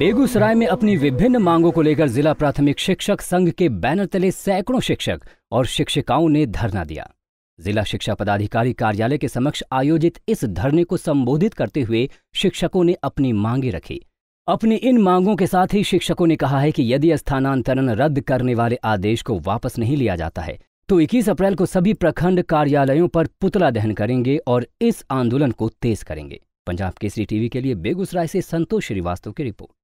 बेगूसराय में अपनी विभिन्न मांगों को लेकर जिला प्राथमिक शिक्षक संघ के बैनर तले सैकड़ों शिक्षक और शिक्षिकाओं ने धरना दिया जिला शिक्षा पदाधिकारी कार्यालय के समक्ष आयोजित इस धरने को संबोधित करते हुए शिक्षकों ने अपनी मांगे रखी अपनी इन मांगों के साथ ही शिक्षकों ने कहा है कि यदि स्थानांतरण रद्द करने वाले आदेश को वापस नहीं लिया जाता है तो 21 अप्रैल को सभी प्रखंड कार्यालयों पर पुतला दहन करेंगे और इस आंदोलन को तेज करेंगे पंजाब केसरी टीवी के लिए बेगूसराय से संतोष श्रीवास्तव की रिपोर्ट